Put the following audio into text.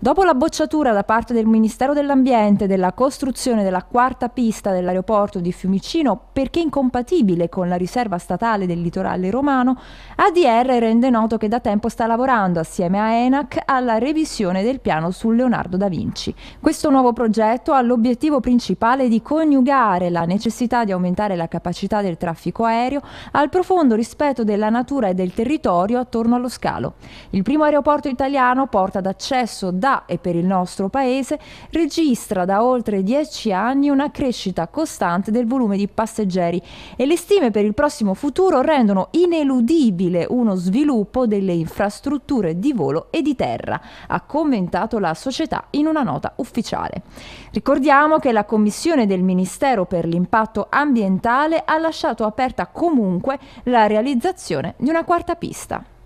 Dopo la bocciatura da parte del Ministero dell'Ambiente della costruzione della quarta pista dell'aeroporto di Fiumicino perché incompatibile con la riserva statale del litorale romano, ADR rende noto che da tempo sta lavorando assieme a ENAC alla revisione del piano su Leonardo da Vinci. Questo nuovo progetto ha l'obiettivo principale di coniugare la necessità di aumentare la capacità del traffico aereo al profondo rispetto della natura e del territorio attorno allo scalo. Il primo aeroporto italiano porta d'accesso da Canada e per il nostro paese registra da oltre dieci anni una crescita costante del volume di passeggeri e le stime per il prossimo futuro rendono ineludibile uno sviluppo delle infrastrutture di volo e di terra, ha commentato la società in una nota ufficiale. Ricordiamo che la Commissione del Ministero per l'impatto ambientale ha lasciato aperta comunque la realizzazione di una quarta pista.